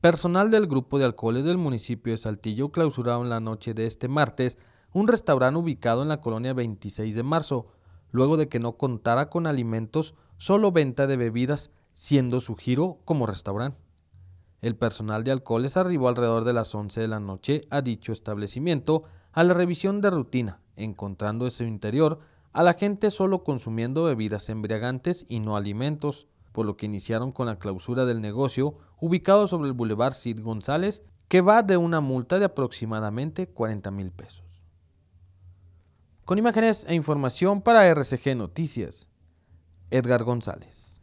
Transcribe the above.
Personal del Grupo de Alcoholes del municipio de Saltillo clausuraron la noche de este martes un restaurante ubicado en la colonia 26 de marzo, luego de que no contara con alimentos, solo venta de bebidas, siendo su giro como restaurante. El personal de alcoholes arribó alrededor de las 11 de la noche a dicho establecimiento a la revisión de rutina, encontrando en su interior a la gente solo consumiendo bebidas embriagantes y no alimentos por lo que iniciaron con la clausura del negocio ubicado sobre el bulevar Cid González, que va de una multa de aproximadamente 40 mil pesos. Con imágenes e información para RCG Noticias, Edgar González.